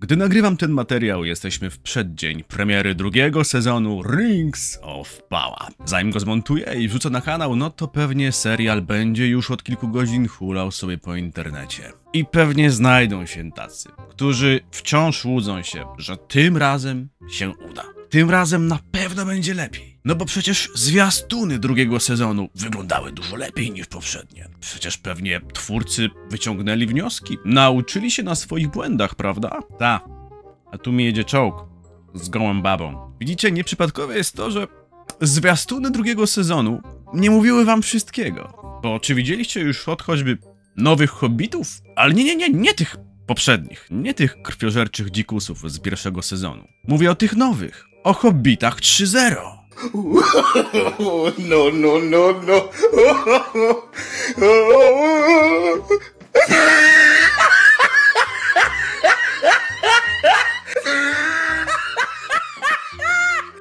Gdy nagrywam ten materiał, jesteśmy w przeddzień premiery drugiego sezonu Rings of Power. Zanim go zmontuję i wrzucę na kanał, no to pewnie serial będzie już od kilku godzin hulał sobie po internecie. I pewnie znajdą się tacy, którzy wciąż łudzą się, że tym razem się uda. Tym razem na pewno będzie lepiej. No bo przecież zwiastuny drugiego sezonu wyglądały dużo lepiej niż poprzednie. Przecież pewnie twórcy wyciągnęli wnioski. Nauczyli się na swoich błędach, prawda? Ta. A tu mi jedzie czołg z gołą babą. Widzicie, nieprzypadkowe jest to, że zwiastuny drugiego sezonu nie mówiły wam wszystkiego. Bo czy widzieliście już od choćby nowych hobbitów? Ale nie, nie, nie, nie tych poprzednich. Nie tych krwiożerczych dzikusów z pierwszego sezonu. Mówię o tych nowych o Hobbitach 3.0. No, no, no, no.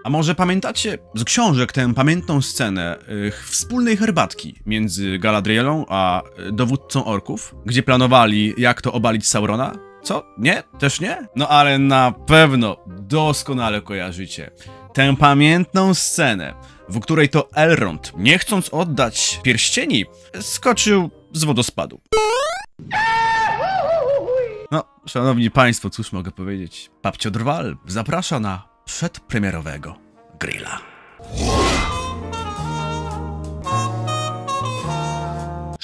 A może pamiętacie z książek tę pamiętną scenę y, wspólnej herbatki między Galadrielą a y, dowódcą orków, gdzie planowali jak to obalić Saurona? Co? Nie? Też nie? No ale na pewno doskonale kojarzycie tę pamiętną scenę, w której to Elrond, nie chcąc oddać pierścieni, skoczył z wodospadu. No, szanowni państwo, cóż mogę powiedzieć? Papcio Drwal zaprasza na przedpremierowego grilla.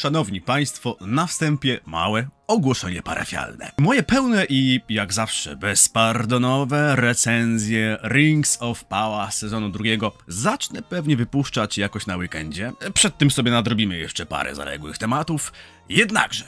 Szanowni Państwo, na wstępie małe ogłoszenie parafialne. Moje pełne i, jak zawsze, bezpardonowe recenzje Rings of Power sezonu drugiego zacznę pewnie wypuszczać jakoś na weekendzie. Przed tym sobie nadrobimy jeszcze parę zaległych tematów. Jednakże,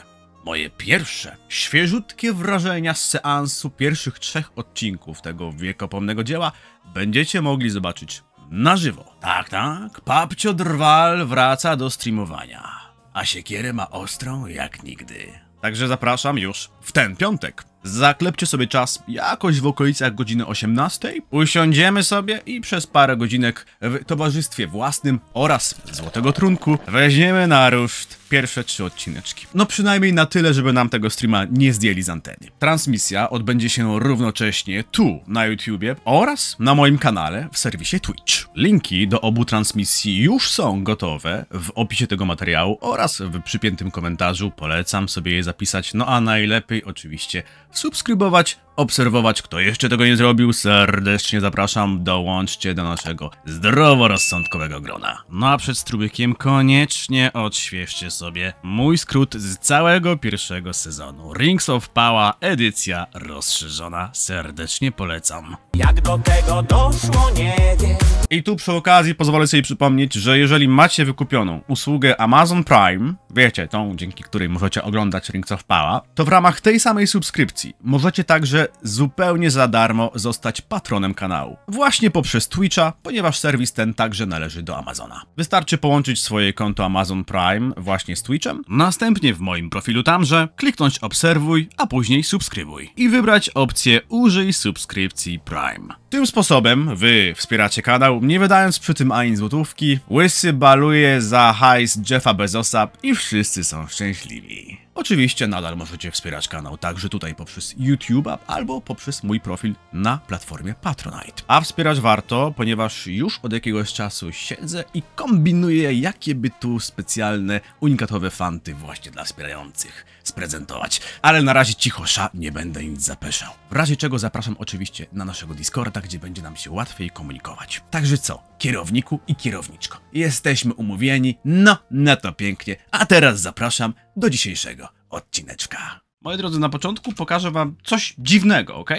moje pierwsze, świeżutkie wrażenia z seansu pierwszych trzech odcinków tego wiekopomnego dzieła będziecie mogli zobaczyć na żywo. Tak, tak, Papcio Drwal wraca do streamowania a siekierę ma ostrą jak nigdy. Także zapraszam już w ten piątek. Zaklepcie sobie czas jakoś w okolicach godziny 18. Usiądziemy sobie i przez parę godzinek w towarzystwie własnym oraz Złotego Trunku weźmiemy na ruszt pierwsze trzy odcineczki. No przynajmniej na tyle, żeby nam tego streama nie zdjęli z anteny. Transmisja odbędzie się równocześnie tu na YouTubie oraz na moim kanale w serwisie Twitch. Linki do obu transmisji już są gotowe w opisie tego materiału oraz w przypiętym komentarzu. Polecam sobie je zapisać, no a najlepiej oczywiście subskrybować obserwować. Kto jeszcze tego nie zrobił, serdecznie zapraszam, dołączcie do naszego zdroworozsądkowego grona. No a przed strubykiem koniecznie odświeżcie sobie mój skrót z całego pierwszego sezonu. Rings of Power, edycja rozszerzona. Serdecznie polecam. Jak do tego doszło, nie wiem. I tu przy okazji pozwolę sobie przypomnieć, że jeżeli macie wykupioną usługę Amazon Prime, wiecie, tą dzięki której możecie oglądać Rings of Power, to w ramach tej samej subskrypcji możecie także zupełnie za darmo zostać patronem kanału. Właśnie poprzez Twitcha, ponieważ serwis ten także należy do Amazona. Wystarczy połączyć swoje konto Amazon Prime właśnie z Twitchem, następnie w moim profilu tamże kliknąć obserwuj, a później subskrybuj i wybrać opcję użyj subskrypcji Prime. Tym sposobem wy wspieracie kanał, nie wydając przy tym ani złotówki, łysy baluje za hajs Jeffa Bezosa i wszyscy są szczęśliwi. Oczywiście nadal możecie wspierać kanał także tutaj poprzez YouTube'a albo poprzez mój profil na platformie Patronite. A wspierać warto, ponieważ już od jakiegoś czasu siedzę i kombinuję jakie by tu specjalne, unikatowe fanty właśnie dla wspierających sprezentować. Ale na razie cicho, sza, nie będę nic zapeszał. W razie czego zapraszam oczywiście na naszego Discorda, gdzie będzie nam się łatwiej komunikować. Także co, kierowniku i kierowniczko, jesteśmy umówieni, no, na to pięknie. A teraz zapraszam do dzisiejszego odcineczka. Moi drodzy, na początku pokażę wam coś dziwnego, ok?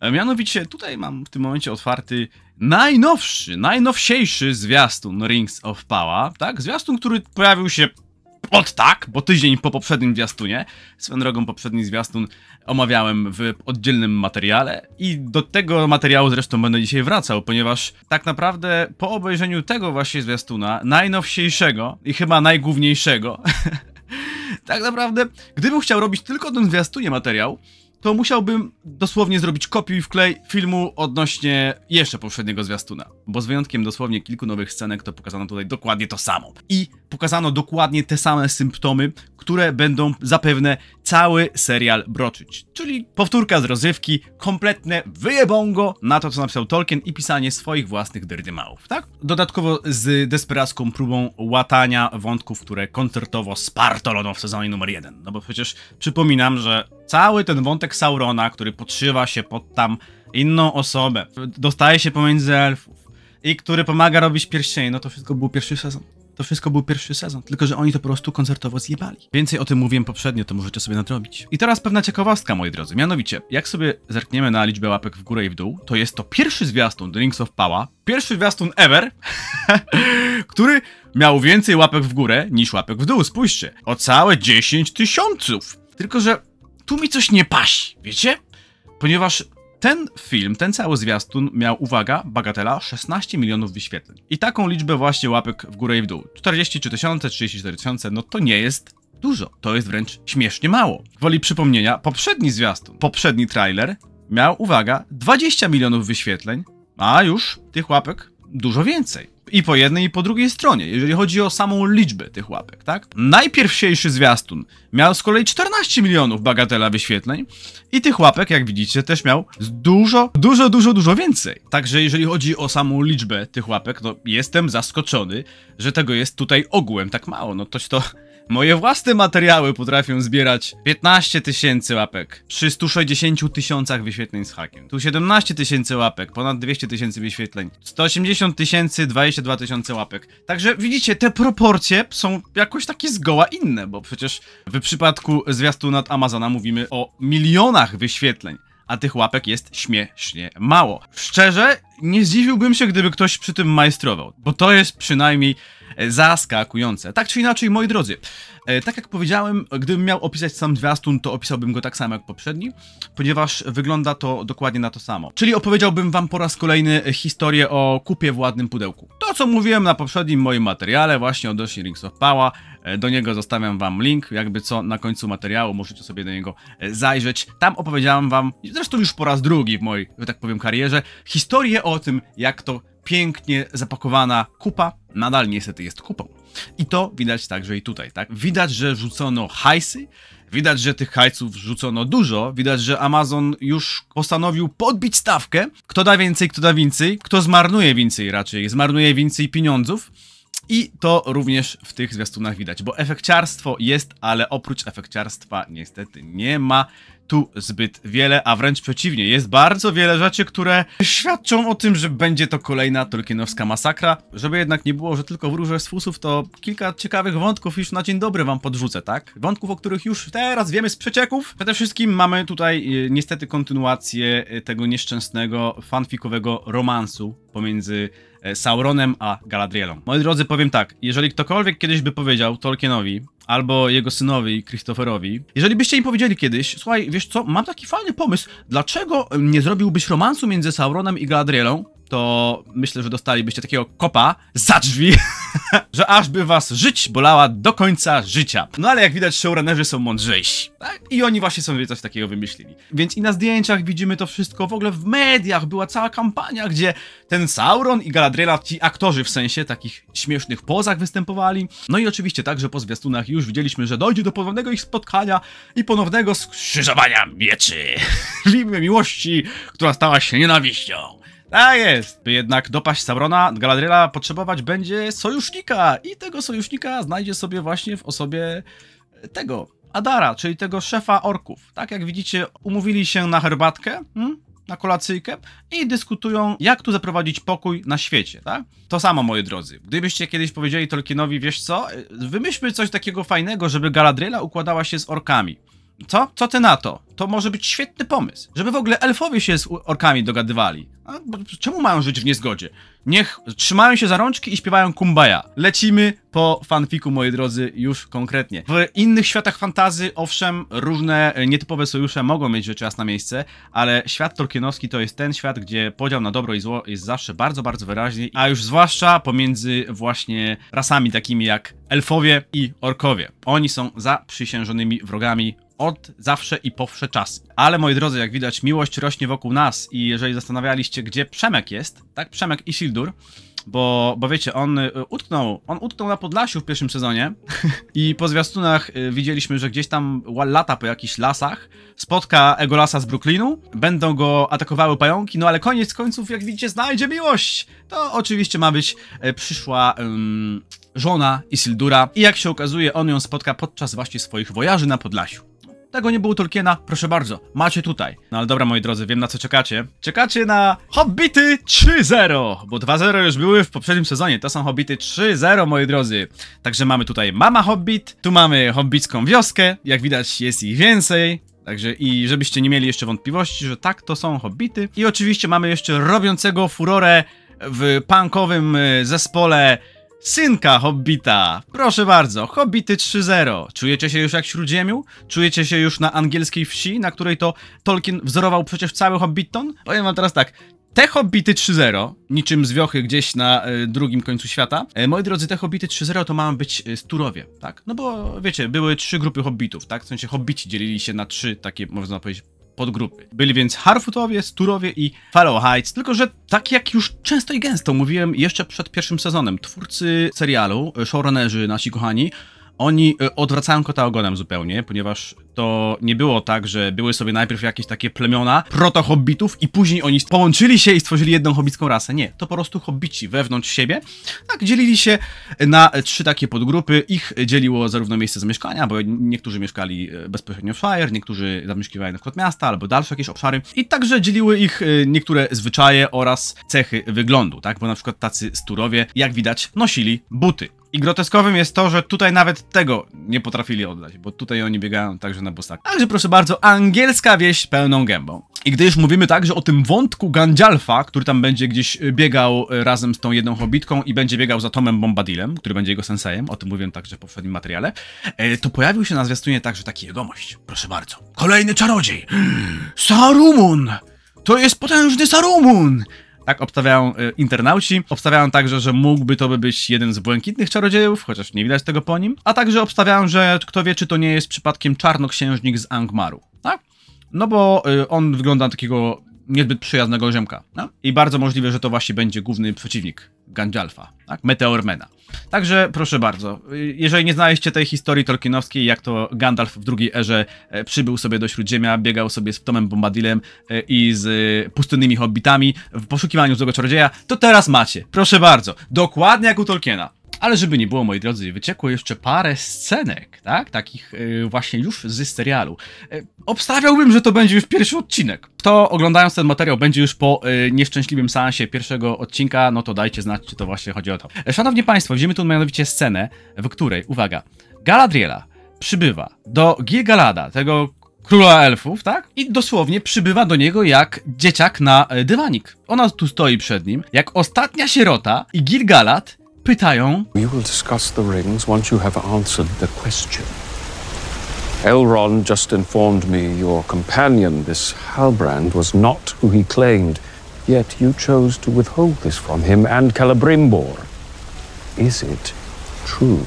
E, mianowicie tutaj mam w tym momencie otwarty najnowszy, najnowsiejszy zwiastun Rings of Power, tak? Zwiastun, który pojawił się od tak, bo tydzień po poprzednim zwiastunie, swoją drogą poprzedni zwiastun omawiałem w oddzielnym materiale i do tego materiału zresztą będę dzisiaj wracał, ponieważ tak naprawdę po obejrzeniu tego właśnie zwiastuna, najnowsiejszego i chyba najgłówniejszego, tak naprawdę, gdybym chciał robić tylko ten zwiastunie materiał, to musiałbym dosłownie zrobić kopiuj i wklej filmu odnośnie jeszcze poprzedniego zwiastuna bo z wyjątkiem dosłownie kilku nowych scenek, to pokazano tutaj dokładnie to samo. I pokazano dokładnie te same symptomy, które będą zapewne cały serial broczyć. Czyli powtórka z rozrywki, kompletne wyjebongo na to, co napisał Tolkien i pisanie swoich własnych dyrdymałów, tak? Dodatkowo z desperacką próbą łatania wątków, które koncertowo spartolono w sezonie numer jeden. No bo przecież przypominam, że cały ten wątek Saurona, który podszywa się pod tam inną osobę, dostaje się pomiędzy elfów, i który pomaga robić pierścienie. No to wszystko był pierwszy sezon. To wszystko był pierwszy sezon, tylko że oni to po prostu koncertowo zjebali. Więcej o tym mówiłem poprzednio, to możecie sobie nadrobić. I teraz pewna ciekawostka, moi drodzy. Mianowicie, jak sobie zerkniemy na liczbę łapek w górę i w dół, to jest to pierwszy zwiastun The Rings of Power, pierwszy zwiastun ever, który miał więcej łapek w górę niż łapek w dół. Spójrzcie, o całe 10 tysiąców. Tylko, że tu mi coś nie pasi, wiecie? Ponieważ ten film, ten cały zwiastun miał, uwaga, bagatela, 16 milionów wyświetleń. I taką liczbę właśnie łapek w górę i w dół. 43 tysiące, 34 tysiące, no to nie jest dużo. To jest wręcz śmiesznie mało. Woli przypomnienia, poprzedni zwiastun, poprzedni trailer miał, uwaga, 20 milionów wyświetleń, a już tych łapek dużo więcej i po jednej, i po drugiej stronie, jeżeli chodzi o samą liczbę tych łapek, tak? Najpierwsiejszy zwiastun miał z kolei 14 milionów bagatela wyświetleń i tych łapek, jak widzicie, też miał dużo, dużo, dużo, dużo więcej. Także jeżeli chodzi o samą liczbę tych łapek, no jestem zaskoczony, że tego jest tutaj ogółem tak mało. No toś to Moje własne materiały potrafią zbierać 15 tysięcy łapek przy 160 tysiącach wyświetleń z hakiem. Tu 17 tysięcy łapek, ponad 200 tysięcy wyświetleń, 180 tysięcy, 22 tysiące łapek. Także widzicie, te proporcje są jakoś takie zgoła inne, bo przecież w przypadku zwiastu nad Amazona mówimy o milionach wyświetleń a tych łapek jest śmiesznie mało. Szczerze, nie zdziwiłbym się, gdyby ktoś przy tym majstrował, bo to jest przynajmniej zaskakujące. Tak czy inaczej, moi drodzy, e, tak jak powiedziałem, gdybym miał opisać sam dwiastun, to opisałbym go tak samo jak poprzedni, ponieważ wygląda to dokładnie na to samo. Czyli opowiedziałbym wam po raz kolejny historię o kupie w ładnym pudełku. To, co mówiłem na poprzednim moim materiale, właśnie odnośnie Rings of Power, e, do niego zostawiam wam link, jakby co na końcu materiału, możecie sobie do niego e, zajrzeć. Tam opowiedziałem wam, zresztą już po raz drugi w mojej, że tak powiem, karierze, historię o tym, jak to pięknie zapakowana kupa nadal niestety jest kupą. I to widać także i tutaj, tak? Widać, że rzucono hajsy, widać, że tych hajców rzucono dużo, widać, że Amazon już postanowił podbić stawkę, kto da więcej, kto da więcej, kto zmarnuje więcej raczej, zmarnuje więcej pieniądzów. I to również w tych zwiastunach widać, bo efekciarstwo jest, ale oprócz efekciarstwa niestety nie ma tu zbyt wiele, a wręcz przeciwnie, jest bardzo wiele rzeczy, które świadczą o tym, że będzie to kolejna tolkienowska masakra. Żeby jednak nie było, że tylko wróżę z fusów, to kilka ciekawych wątków już na dzień dobry wam podrzucę, tak? Wątków, o których już teraz wiemy z przecieków. Przede wszystkim mamy tutaj y, niestety kontynuację y, tego nieszczęsnego, fanfikowego romansu pomiędzy y, Sauronem a Galadrielą. Moi drodzy, powiem tak, jeżeli ktokolwiek kiedyś by powiedział Tolkienowi, albo jego synowi Christopherowi, jeżeli byście im powiedzieli kiedyś, słuchaj, wiesz co, mam taki fajny pomysł, dlaczego nie zrobiłbyś romansu między Sauronem i Galadrielą, to myślę, że dostalibyście takiego kopa za drzwi, że aż by was żyć bolała do końca życia. No ale jak widać, showrunnerzy są mądrzejsi. Tak? I oni właśnie sobie coś takiego wymyślili. Więc i na zdjęciach widzimy to wszystko, w ogóle w mediach była cała kampania, gdzie ten Sauron i Galadriela, ci aktorzy w sensie, takich śmiesznych pozach występowali. No i oczywiście także po zwiastunach już widzieliśmy, że dojdzie do ponownego ich spotkania i ponownego skrzyżowania mieczy. w imię miłości, która stała się nienawiścią. Tak jest! By jednak dopaść Saurona, Galadriela potrzebować będzie sojusznika i tego sojusznika znajdzie sobie właśnie w osobie e, tego Adara, czyli tego szefa orków. Tak jak widzicie, umówili się na herbatkę, hmm? na kolacyjkę i dyskutują, jak tu zaprowadzić pokój na świecie, tak? To samo, moi drodzy. Gdybyście kiedyś powiedzieli Tolkienowi, wiesz co, e, wymyślmy coś takiego fajnego, żeby Galadriela układała się z orkami co? Co ty na to? To może być świetny pomysł, żeby w ogóle elfowie się z orkami dogadywali. A, czemu mają żyć w niezgodzie? Niech trzymają się za rączki i śpiewają kumbaya. Lecimy po fanfiku, moi drodzy, już konkretnie. W innych światach fantazy, owszem, różne e, nietypowe sojusze mogą mieć rzecz jasna miejsce, ale świat tolkienowski to jest ten świat, gdzie podział na dobro i zło jest zawsze bardzo, bardzo wyraźny, a już zwłaszcza pomiędzy właśnie rasami takimi jak elfowie i orkowie. Oni są zaprzysiężonymi wrogami od zawsze i po wsze czasy. Ale moi drodzy, jak widać, miłość rośnie wokół nas i jeżeli zastanawialiście, gdzie Przemek jest, tak, Przemek i Sildur, bo, bo wiecie, on y, utknął, on utknął na Podlasiu w pierwszym sezonie i po zwiastunach y, widzieliśmy, że gdzieś tam lata po jakichś lasach, spotka Egolasa z Brooklynu, będą go atakowały pająki, no ale koniec końców, jak widzicie, znajdzie miłość! To oczywiście ma być e, przyszła... Um, żona Isildura i jak się okazuje on ją spotka podczas właśnie swoich wojaży na Podlasiu. Tego nie było Tolkiena, proszę bardzo, macie tutaj. No ale dobra, moi drodzy, wiem na co czekacie. Czekacie na Hobbity 3-0, bo 2-0 już były w poprzednim sezonie. To są Hobbity 3-0, moi drodzy. Także mamy tutaj Mama Hobbit, tu mamy hobbicką wioskę, jak widać jest ich więcej. Także i żebyście nie mieli jeszcze wątpliwości, że tak, to są hobbity. I oczywiście mamy jeszcze robiącego furorę w punkowym e, zespole Synka Hobbita! Proszę bardzo, Hobbity 3.0. Czujecie się już jak w Śródziemiu? Czujecie się już na angielskiej wsi, na której to Tolkien wzorował przecież cały Hobbiton? Powiem wam teraz tak, te Hobbity 3.0, niczym z wiochy gdzieś na y, drugim końcu świata, e, moi drodzy, te Hobbity 3.0 to mają być y, Sturowie, tak? No bo wiecie, były trzy grupy Hobbitów, tak? W sensie Hobbici dzielili się na trzy takie, można powiedzieć, podgrupy. Byli więc Harfutowie, Sturowie i Fellow Heights, tylko że tak jak już często i gęsto mówiłem jeszcze przed pierwszym sezonem, twórcy serialu, showrunnerzy nasi kochani, oni e, odwracają kota ogonem zupełnie, ponieważ to nie było tak, że były sobie najpierw jakieś takie plemiona proto-hobbitów i później oni połączyli się i stworzyli jedną hobbicką rasę. Nie, to po prostu hobbici wewnątrz siebie tak dzielili się na trzy takie podgrupy. Ich dzieliło zarówno miejsce zamieszkania, bo niektórzy mieszkali e, bezpośrednio w Shire, niektórzy zamieszkiwali na przykład miasta albo dalsze jakieś obszary i także dzieliły ich e, niektóre zwyczaje oraz cechy wyglądu, tak? Bo na przykład tacy sturowie, jak widać, nosili buty. I groteskowym jest to, że tutaj nawet tego nie potrafili oddać, bo tutaj oni biegają także na bosaka. Także proszę bardzo, angielska wieś pełną gębą. I gdy już mówimy także o tym wątku Gandalfa, który tam będzie gdzieś y, biegał y, razem z tą jedną hobbitką i będzie biegał za Tomem Bombadilem, który będzie jego sensejem, o tym mówiłem także w poprzednim materiale, e, to pojawił się na zwiastunie także taki jegomość. Proszę bardzo. Kolejny czarodziej! Sarumun. To jest potężny Sarumun. Tak obstawiają e, internauci. Obstawiają także, że mógłby to by być jeden z błękitnych czarodziejów, chociaż nie widać tego po nim. A także obstawiają, że kto wie, czy to nie jest przypadkiem czarnoksiężnik z Angmaru. Tak? No bo e, on wygląda na takiego niezbyt przyjaznego ziomka. No? I bardzo możliwe, że to właśnie będzie główny przeciwnik Gandalfa, tak? Meteormena. Także proszę bardzo, jeżeli nie znaleźliście tej historii tolkienowskiej, jak to Gandalf w drugiej erze e, przybył sobie do Śródziemia, biegał sobie z Tomem Bombadilem e, i z e, pustynnymi hobbitami w poszukiwaniu złego czarodzieja, to teraz macie, proszę bardzo, dokładnie jak u Tolkiena. Ale żeby nie było, moi drodzy, wyciekło jeszcze parę scenek, tak? Takich y, właśnie już z serialu. Y, obstawiałbym, że to będzie już pierwszy odcinek. Kto oglądając ten materiał będzie już po y, nieszczęśliwym seansie pierwszego odcinka, no to dajcie znać, czy to właśnie chodzi o to. E, szanowni Państwo, widzimy tu mianowicie scenę, w której, uwaga, Galadriela przybywa do Gilgalada, tego króla elfów, tak? I dosłownie przybywa do niego jak dzieciak na e, dywanik. Ona tu stoi przed nim, jak ostatnia sierota i Gilgalad pytają We will discuss the rings once you have answered the question. Elrond just informed me your companion, this Halbrand, was not who he claimed, yet you chose to withhold this from him and Celebrimbor. Is it true?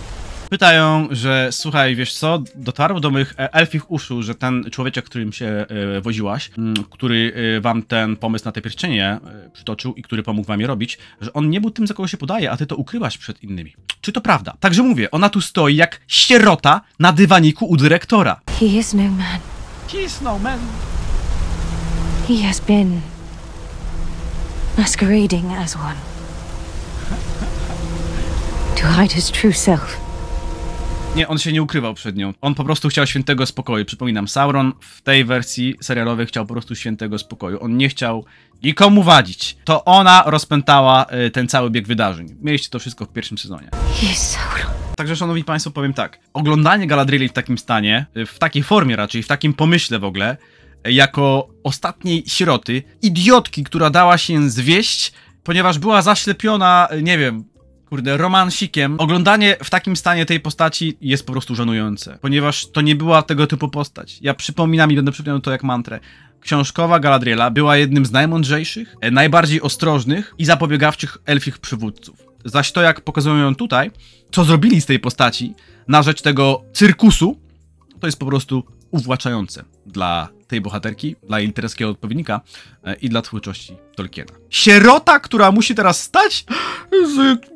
Pytają, że słuchaj, wiesz co, dotarł do moich e, elfich uszu, że ten człowieczek, którym się e, woziłaś, mm, który e, wam ten pomysł na te pierścienie przytoczył i który pomógł wam je robić, że on nie był tym, za kogo się podaje, a ty to ukrywasz przed innymi. Czy to prawda? Także mówię, ona tu stoi jak sierota na dywaniku u dyrektora. He is no man. He is no man. He has been masquerading as one. to hide his true self. Nie, on się nie ukrywał przed nią. On po prostu chciał świętego spokoju. Przypominam, Sauron w tej wersji serialowej chciał po prostu świętego spokoju. On nie chciał nikomu wadzić. To ona rozpętała y, ten cały bieg wydarzeń. Mieliście to wszystko w pierwszym sezonie. Jest Sauron. Także, szanowni państwo, powiem tak. Oglądanie Galadrieli w takim stanie, y, w takiej formie raczej, w takim pomyśle w ogóle, y, jako ostatniej sieroty, idiotki, która dała się zwieść, ponieważ była zaślepiona, y, nie wiem, kurde, romansikiem, oglądanie w takim stanie tej postaci jest po prostu żenujące, ponieważ to nie była tego typu postać. Ja przypominam i będę przypominał to jak mantrę. Książkowa Galadriela była jednym z najmądrzejszych, e, najbardziej ostrożnych i zapobiegawczych elfich przywódców. Zaś to, jak pokazują ją tutaj, co zrobili z tej postaci na rzecz tego cyrkusu, to jest po prostu uwłaczające dla tej bohaterki, dla jej odpowiednika e, i dla twórczości Tolkiena. Sierota, która musi teraz stać?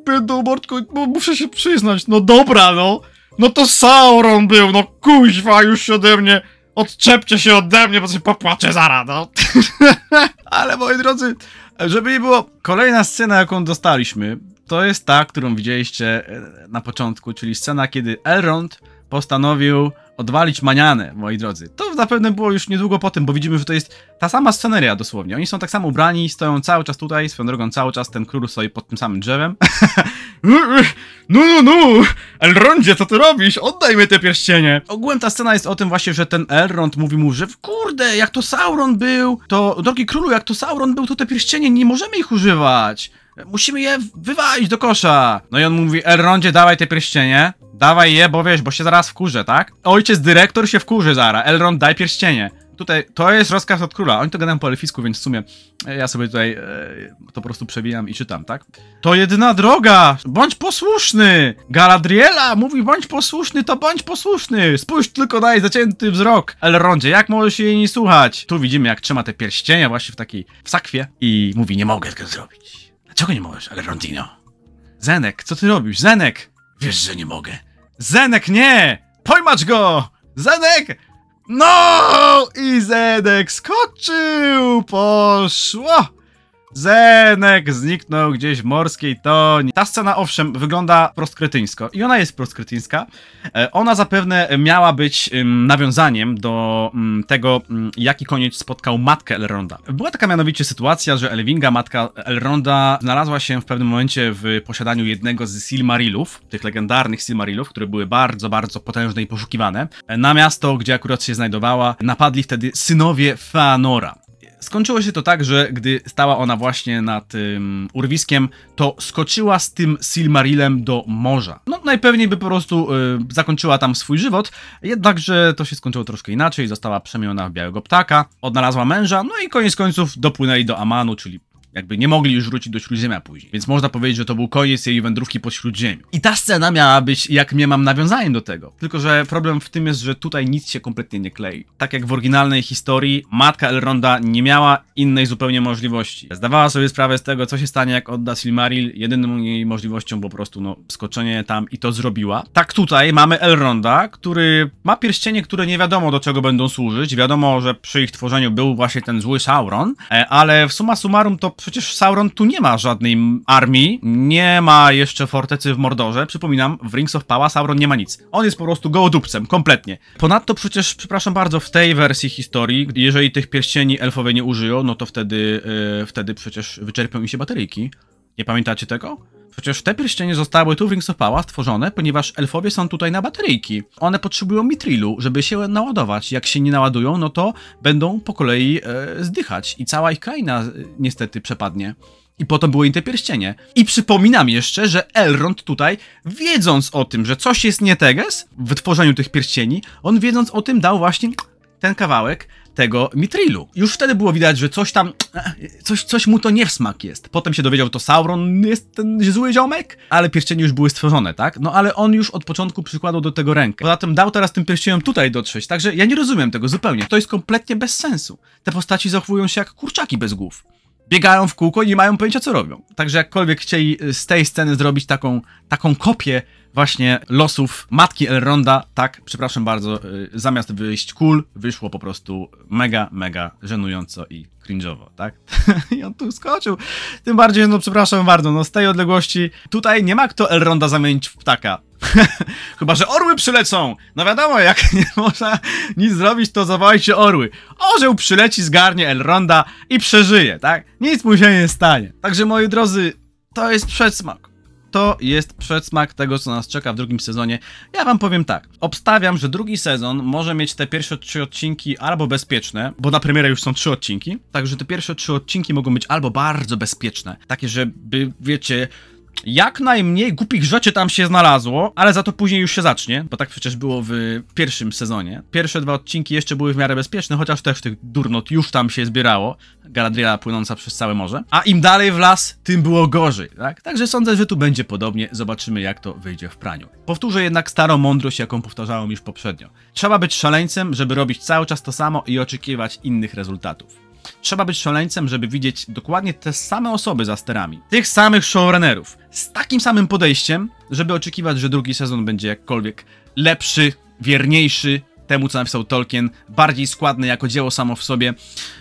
Będą mordką, no, muszę się przyznać, no dobra, no. No to Sauron był, no kuźwa, już się ode mnie odczepcie się ode mnie, bo się popłaczę zaraz, no. Ale moi drodzy, żeby nie było, kolejna scena, jaką dostaliśmy, to jest ta, którą widzieliście e, na początku, czyli scena, kiedy Elrond postanowił odwalić manianę, moi drodzy. To zapewne było już niedługo po tym, bo widzimy, że to jest ta sama sceneria dosłownie. Oni są tak samo ubrani, stoją cały czas tutaj, swoją drogą cały czas ten król stoi pod tym samym drzewem. no, no, no! Elrondzie, co ty robisz? Oddaj mi te pierścienie! Ogółem ta scena jest o tym właśnie, że ten Elrond mówi mu, że kurde, jak to Sauron był, to drogi królu, jak to Sauron był, to te pierścienie nie możemy ich używać! Musimy je wywalić do kosza. No i on mówi, Elrondzie, dawaj te pierścienie. Dawaj je, bo wiesz, bo się zaraz wkurzę, tak? Ojciec dyrektor się wkurzy zara. Elrond, daj pierścienie. Tutaj, to jest rozkaz od króla. Oni to gadają po elfisku, więc w sumie e, ja sobie tutaj e, to po prostu przewijam i czytam, tak? To jedyna droga! Bądź posłuszny! Galadriela mówi bądź posłuszny, to bądź posłuszny! Spójrz tylko daj zacięty wzrok! Elrondzie, jak możesz jej nie słuchać? Tu widzimy, jak trzyma te pierścienia właśnie w takiej, w sakwie i mówi, nie mogę tego zrobić. Czego nie możesz, Rondino? Zenek, co ty robisz? Zenek! Wiesz, że nie mogę. Zenek, nie! Pojmacz go! Zenek! No! I Zenek skoczył! Poszło! Zenek zniknął gdzieś w morskiej toni. Ta scena, owszem, wygląda prostkretyńsko i ona jest prostkretyńska. E, ona zapewne miała być nawiązaniem do mm, tego, mm, jaki koniec spotkał matkę Elronda. Była taka mianowicie sytuacja, że Elwinga, matka Elronda, znalazła się w pewnym momencie w posiadaniu jednego z Silmarilów, tych legendarnych Silmarilów, które były bardzo, bardzo potężne i poszukiwane. E, na miasto, gdzie akurat się znajdowała, napadli wtedy synowie Feanora. Skończyło się to tak, że gdy stała ona właśnie nad tym urwiskiem, to skoczyła z tym Silmarilem do morza. No najpewniej by po prostu y, zakończyła tam swój żywot, jednakże to się skończyło troszkę inaczej, została przemieniona w białego ptaka, odnalazła męża, no i koniec końców dopłynęli do Amanu, czyli jakby nie mogli już wrócić do Śródziemia później. Więc można powiedzieć, że to był koniec jej wędrówki po Śródziemiu. I ta scena miała być, jak mnie mam, nawiązaniem do tego. Tylko, że problem w tym jest, że tutaj nic się kompletnie nie klei. Tak jak w oryginalnej historii, matka Elronda nie miała innej zupełnie możliwości. Zdawała sobie sprawę z tego, co się stanie, jak odda Silmaril. Jedyną jej możliwością po prostu, no, skoczenie tam i to zrobiła. Tak tutaj mamy Elronda, który ma pierścienie, które nie wiadomo do czego będą służyć. Wiadomo, że przy ich tworzeniu był właśnie ten zły Sauron, e, ale w summa summarum to Przecież Sauron tu nie ma żadnej armii, nie ma jeszcze fortecy w Mordorze. Przypominam, w Rings of Power Sauron nie ma nic. On jest po prostu gołodupcem, kompletnie. Ponadto przecież, przepraszam bardzo, w tej wersji historii, jeżeli tych pierścieni elfowie nie użyją, no to wtedy, yy, wtedy przecież wyczerpią im się bateryjki. Nie pamiętacie tego? Przecież te pierścienie zostały tu w Rings of Power stworzone, ponieważ elfowie są tutaj na bateryjki. One potrzebują mitrilu, żeby się naładować. Jak się nie naładują, no to będą po kolei e, zdychać i cała ich kraina e, niestety przepadnie. I po to były im te pierścienie. I przypominam jeszcze, że Elrond tutaj, wiedząc o tym, że coś jest nie teges w tworzeniu tych pierścieni, on wiedząc o tym dał właśnie ten kawałek, tego Mitrilu. Już wtedy było widać, że coś tam, e, coś, coś mu to nie w smak jest. Potem się dowiedział, to Sauron jest ten zły ziomek, ale pierścienie już były stworzone, tak? No ale on już od początku przykładał do tego rękę. Poza tym dał teraz tym pierścieniem tutaj dotrzeć, także ja nie rozumiem tego zupełnie. To jest kompletnie bez sensu. Te postaci zachowują się jak kurczaki bez głów biegają w kółko i nie mają pojęcia, co robią. Także jakkolwiek chcieli z tej sceny zrobić taką, taką kopię właśnie losów matki Elronda, tak, przepraszam bardzo, y, zamiast wyjść cool, wyszło po prostu mega, mega żenująco i cringe'owo, tak? I on tu skoczył. Tym bardziej, no przepraszam bardzo, no z tej odległości tutaj nie ma kto Elronda zamienić w ptaka. Chyba, że orły przylecą! No wiadomo, jak nie można nic zrobić, to zawołajcie orły. Orzeł przyleci, zgarnie Elronda i przeżyje, tak? Nic mu się nie stanie. Także moi drodzy, to jest przedsmak to jest przedsmak tego, co nas czeka w drugim sezonie. Ja wam powiem tak, obstawiam, że drugi sezon może mieć te pierwsze trzy odcinki albo bezpieczne, bo na premierę już są trzy odcinki, także te pierwsze trzy odcinki mogą być albo bardzo bezpieczne, takie, żeby, wiecie, jak najmniej głupich rzeczy tam się znalazło, ale za to później już się zacznie, bo tak przecież było w pierwszym sezonie. Pierwsze dwa odcinki jeszcze były w miarę bezpieczne, chociaż też tych durnot już tam się zbierało. Galadriela płynąca przez całe morze. A im dalej w las, tym było gorzej, tak? Także sądzę, że tu będzie podobnie. Zobaczymy, jak to wyjdzie w praniu. Powtórzę jednak starą mądrość, jaką powtarzałem już poprzednio. Trzeba być szaleńcem, żeby robić cały czas to samo i oczekiwać innych rezultatów. Trzeba być szaleńcem, żeby widzieć dokładnie te same osoby za sterami. Tych samych showrunnerów. Z takim samym podejściem, żeby oczekiwać, że drugi sezon będzie jakkolwiek lepszy, wierniejszy temu, co napisał Tolkien, bardziej składny jako dzieło samo w sobie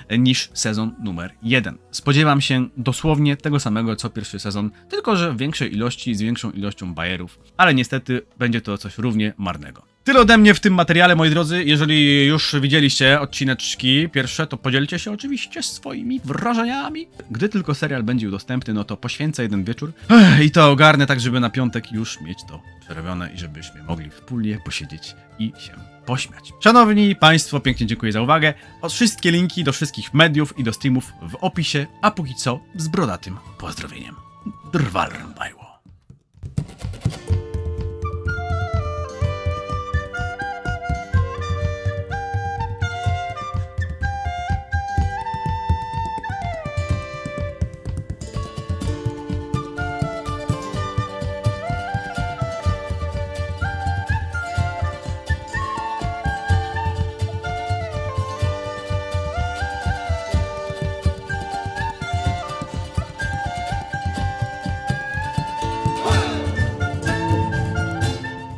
e, niż sezon numer jeden. Spodziewam się dosłownie tego samego co pierwszy sezon, tylko że w większej ilości, z większą ilością bajerów, ale niestety będzie to coś równie marnego. Tyle ode mnie w tym materiale, moi drodzy. Jeżeli już widzieliście odcineczki pierwsze, to podzielcie się oczywiście swoimi wrażeniami. Gdy tylko serial będzie dostępny, no to poświęcę jeden wieczór i to ogarnę tak, żeby na piątek już mieć to przerobione i żebyśmy mogli wspólnie posiedzieć i się pośmiać. Szanowni Państwo, pięknie dziękuję za uwagę. O wszystkie linki do wszystkich mediów i do streamów w opisie, a póki co z brodatym pozdrowieniem. Drwal Bajło.